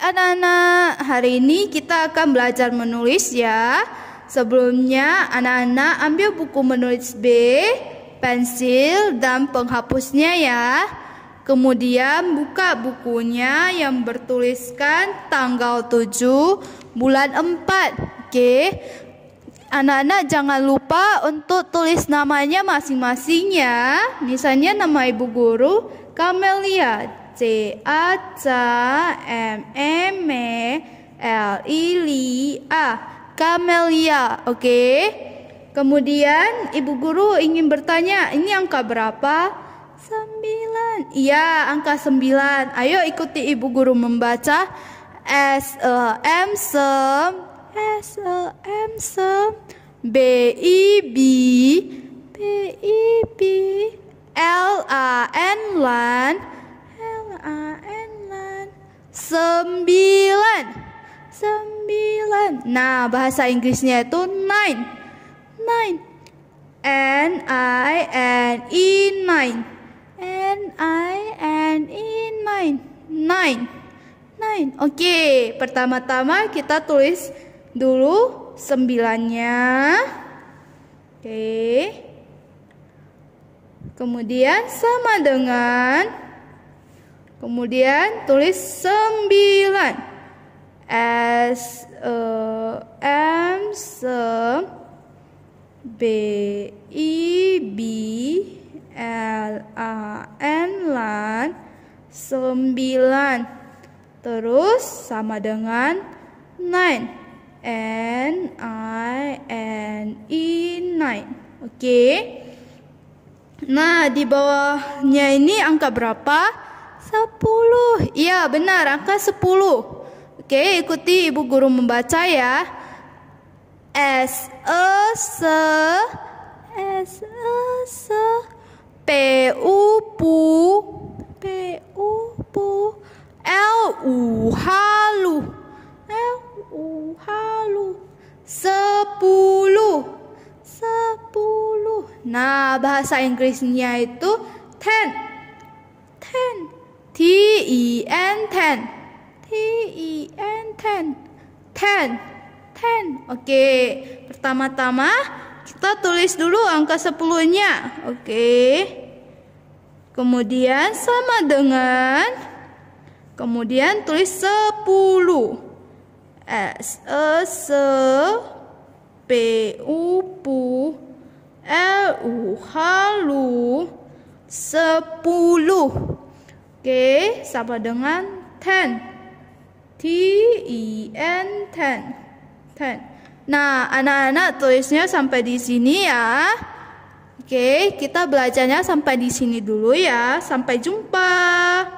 anak-anak, hari ini kita akan belajar menulis ya. Sebelumnya, anak-anak ambil buku menulis B, pensil, dan penghapusnya ya. Kemudian buka bukunya yang bertuliskan tanggal 7 bulan 4. Oke. Anak-anak jangan lupa untuk tulis namanya masing-masing ya. Misalnya nama ibu guru Kamelia. C A C M M E L I L I A Kamelia. oke kemudian ibu guru ingin bertanya ini angka berapa Sembilan. iya angka sembilan. ayo ikuti ibu guru membaca S E M S S E M S B I B B I B sembilan sembilan nah bahasa Inggrisnya itu nine nine n i n e nine n i n e nine nine nine oke okay. pertama-tama kita tulis dulu sembilannya oke okay. kemudian sama dengan Kemudian tulis 9. S E M S B I B L A N lan 9. Terus sama dengan 9. N I N E 9. Oke. Okay. Nah, di bawahnya ini angka berapa? 10. Iya, benar, angka 10. Oke, ikuti Ibu guru membaca ya. S E S S E S P U P P U P L U H L U L U H L U sepuluh sepuluh. Nah, bahasa Inggrisnya itu ten ten T E N ten T E N ten ten ten oke pertama-tama kita tulis dulu angka sepuluhnya oke kemudian sama dengan kemudian tulis sepuluh S E S P U P L U H L U sepuluh Oke, sama dengan ten. T E N ten. Ten. Nah, anak-anak tulisnya sampai di sini ya. Oke, kita belajarnya sampai di sini dulu ya. Sampai jumpa.